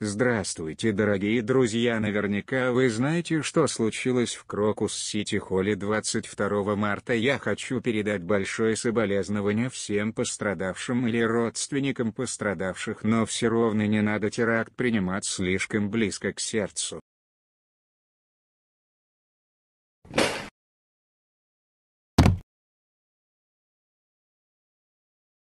Здравствуйте, дорогие друзья! Наверняка вы знаете, что случилось в Крокус-Сити-Холле 22 марта. Я хочу передать большое соболезнование всем пострадавшим или родственникам пострадавших, но все ровно не надо теракт принимать слишком близко к сердцу.